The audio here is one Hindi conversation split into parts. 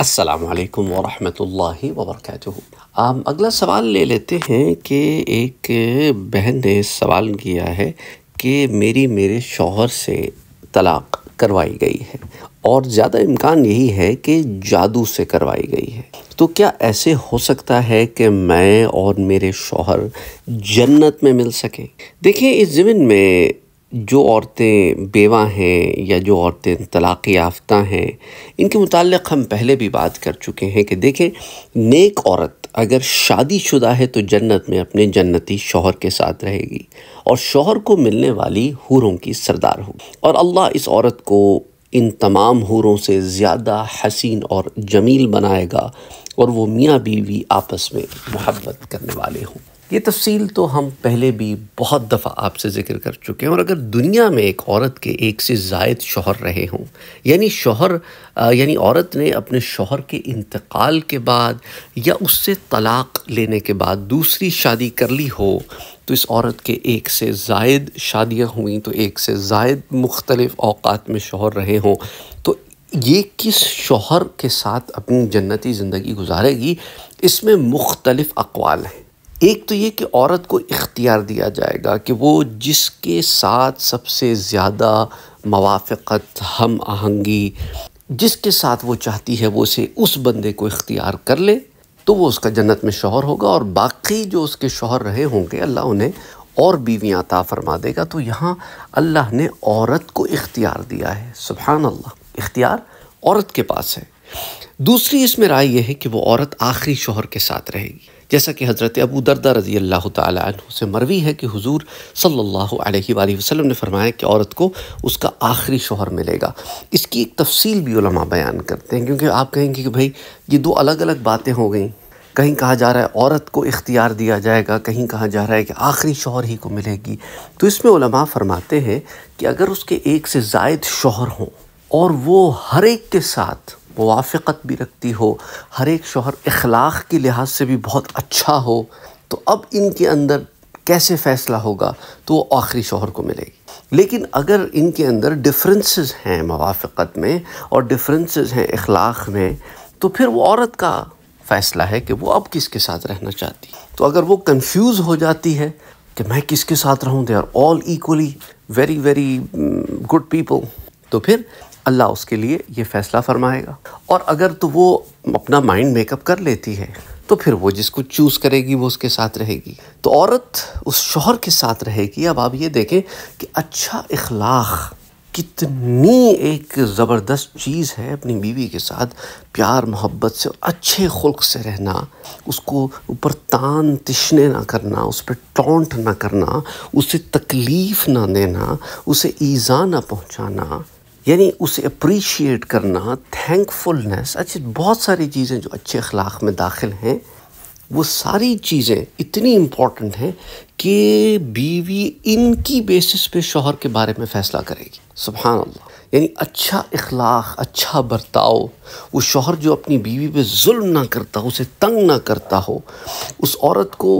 असलकम वरहि वबरक अगला सवाल ले लेते हैं कि एक बहन ने सवाल किया है कि मेरी मेरे शोहर से तलाक़ करवाई गई है और ज़्यादा इम्कान यही है कि जादू से करवाई गई है तो क्या ऐसे हो सकता है कि मैं और मेरे शोहर जन्नत में मिल सके देखिए इस ज़मीन में जो औरतें बेवा हैं या जो औरतें तलाक़ याफ्ता हैं इनके मुतल हम पहले भी बात कर चुके हैं कि देखें नेक औरत अगर शादी शुदा है तो जन्नत में अपने जन्नती शोहर के साथ रहेगी और शोहर को मिलने वाली हूरों की सरदार होगी और अल्लाह इस औरत को इन तमाम हूरों से ज़्यादा हसीन और जमील बनाएगा और वो मियाँ बीवी आपस में मोहब्बत करने वाले हों ये तफसील तो हम पहले भी बहुत दफ़ा आपसे ज़िक्र कर चुके हैं और अगर दुनिया में एक औरत के एक से जायद शोहर रहे हों यानी शोहर यानी औरत ने अपने शोहर के इंतकाल के बाद या उससे तलाक़ लेने के बाद दूसरी शादी कर ली हो तो इस औरत के एक से जायद शादियाँ हुई तो एक से जायद मुख्तलिफ़ अवात में शोहर रहे हों तो ये किस शोहर के साथ अपनी जन्नती ज़िंदगी गुजारेगी इसमें मुख्तलिफ़ अकवाल हैं एक तो ये कि औरत को इख्तियार दिया जाएगा कि वो जिसके साथ सबसे ज़्यादा मवाफ़त हम आहंगी जिसके साथ वो चाहती है वो उसे उस बंदे को इख्तियार कर ले तो वो उसका जन्नत में शोहर होगा और बाकी जो उसके शोहर रहे होंगे अल्लाह उन्हें और बीवियाँ ता फरमा देगा तो यहाँ अल्लाह ने औरत को इख्तियार दिया है सुबहान अल्लाह इख्तियार औरत के पास है दूसरी इसमें राय यह है कि वो औरत आखिरी शोहर के साथ रहेगी जैसा कि हज़रत अबू दरदा रज़ी अल्लाह तु से मरवी है कि हुजूर सल्लल्लाहु अलैहि वसल्लम ने फरमाया कि औरत को उसका आखिरी शोहर मिलेगा इसकी एक तफसील भी उलमा बयान करते हैं क्योंकि आप कहेंगे कि भाई ये दो अलग अलग बातें हो गई कहीं कहा जा रहा है औरत को इख्तियार दिया जाएगा कहीं कहा जा रहा है कि आखिरी शोहर ही को मिलेगी तो इसमें फरमाते हैं कि अगर उसके एक से जायद शोहर हों और वो हर एक के साथ मुआफ़त भी रखती हो हर एक शोहर अखलाक़ के लिहाज से भी बहुत अच्छा हो तो अब इनके अंदर कैसे फ़ैसला होगा तो वो आखिरी शोहर को मिलेगी लेकिन अगर इनके अंदर डिफरेंसेस हैं मवाफ़त में और डिफरेंसेस हैं अखलाक़ में तो फिर वो औरत का फ़ैसला है कि वो अब किसके साथ रहना चाहती तो अगर वो कंफ्यूज हो जाती है कि मैं किसके साथ रहूँ they are all equally very very good people तो फिर अल्लाह उसके लिए ये फ़ैसला फरमाएगा और अगर तो वो अपना माइंड मेकअप कर लेती है तो फिर वो जिसको चूज़ करेगी वो उसके साथ रहेगी तो औरत उस शोहर के साथ रहेगी अब आप ये देखें कि अच्छा इखलाक़ कितनी एक ज़बरदस्त चीज़ है अपनी बीवी के साथ प्यार मोहब्बत से अच्छे खुल्क से रहना उसको ऊपर तान तिशने ना करना उस पर टोंट ना करना उसे तकलीफ़ ना देना उसे ईज़ा ना पहुँचाना यानी उसे अप्रीशिएट करना थैंकफुलनेस अच्छी बहुत सारी चीज़ें जो अच्छे अखलाक में दाखिल हैं वो सारी चीज़ें इतनी इम्पॉर्टेंट हैं कि बीवी इनकी बेसिस पे शोहर के बारे में फ़ैसला करेगी सुबहान अल्लाह यानी अच्छा अखलाक अच्छा बर्ताव वो शोहर जो अपनी बीवी पे जुल्म ना करता हो उसे तंग ना करता हो उस औरत को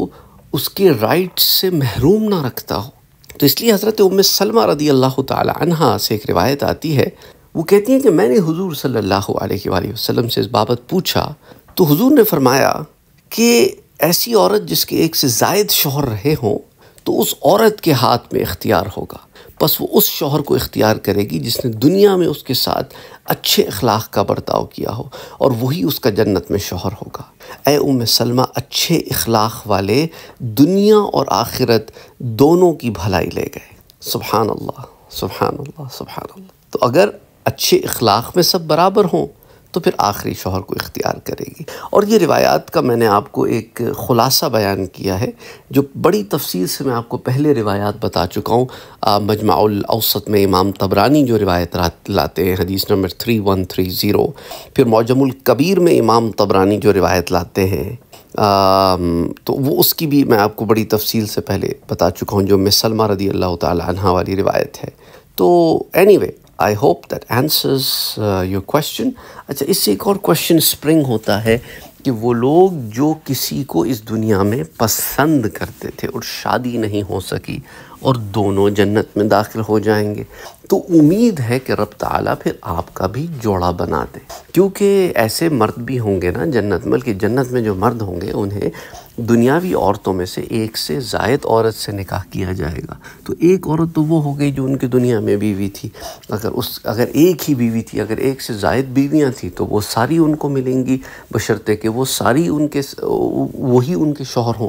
उसके राइट्स से महरूम ना रखता हो तो इसलिए हज़रत उम सलमा रदी अल्लाह तहा से एक रिवायत आती है वो कहती हैं कि मैंने हजूर सल्ला अलैहि से इस बाबत पूछा तो हजूर ने फरमाया कि ऐसी औरत जिसके एक से जायद शोहर रहे हों तो उस औरत के हाथ में इख्तियार होगा बस वो उस शोहर को इख्तियार करेगी जिसने दुनिया में उसके साथ अच्छे अखलाक का बर्ताव किया हो और वही उसका जन्नत में शोहर होगा ए उम सलमा अच्छे अखलाक वाले दुनिया और आखिरत दोनों की भलाई ले गए सुबहानल्ला अल्लाह सुबहानल्ला तो अगर अच्छे अखलाक में सब बराबर हों तो फिर आखिरी शोहर को इख्तियार करेगी और ये रिवायात का मैंने आपको एक ख़ुलासा बयान किया है जो बड़ी तफसील से मैं आपको पहले रिवायात बता चुका हूँ मजमाउलसत में इमाम तबरानी जो रिवायत लाते हैं हदीस number three one three zero फिर मौजमुल कबीर में इमाम तबरानी जो रिवायत लाते हैं आ, तो वो उसकी भी मैं आपको बड़ी तफसील से पहले बता चुका हूँ जो मिसलमा रदी अल्लाह तह वाली रिवायत है तो any anyway, I hope that answers your question अच्छा इससे एक और क्वेश्चन स्प्रिंग होता है कि वो लोग जो किसी को इस दुनिया में पसंद करते थे और शादी नहीं हो सकी और दोनों जन्नत में दाखिल हो जाएंगे तो उम्मीद है कि रब ताला फिर आपका भी जोड़ा बना दे क्योंकि ऐसे मर्द भी होंगे ना जन्नत में बल्कि जन्नत में जो मर्द होंगे उन्हें दुनियावी औरतों में से एक से जायद औरत से निकाह किया जाएगा तो एक औरत तो वो हो गई जो उनकी दुनिया में बीवी थी अगर उस अगर एक ही बीवी थी अगर एक से जायद बीवियाँ थी तो वो सारी उनको मिलेंगी बशर्ते कि वो सारी उनके वही उनके शोहर हों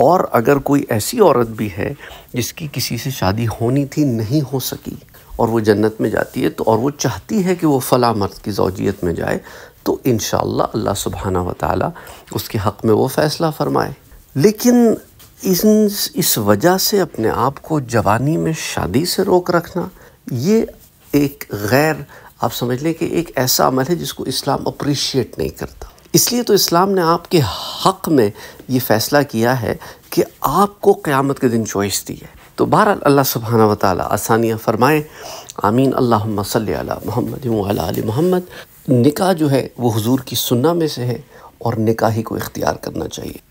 और अगर कोई ऐसी औरत भी है जिसकी किसी से शादी होनी थी नहीं हो सकी और वो जन्नत में जाती है तो और वो चाहती है कि वो फ़ला मर्द की जौजियत में जाए तो इन अल्लाह सुबहाना व उसके हक़ में वो फ़ैसला फ़रमाए लेकिन इस इस वजह से अपने आप को जवानी में शादी से रोक रखना ये एक गैर आप समझ लें कि एक ऐसा अमल है जिसको इस्लाम अप्रिशिएट नहीं करता इसलिए तो इस्लाम ने आपके हक़ में ये फ़ैसला किया है कि आपको क़्यामत के दिन चॉइस दी है तो बहर अल्लाह सुबहाना वाली आसानियाँ फ़रमाएँ आमीन अल्लाह सल महमद महमद निका जो है वो हुजूर की सुन्ना में से है और निका ही को इख्तियार करना चाहिए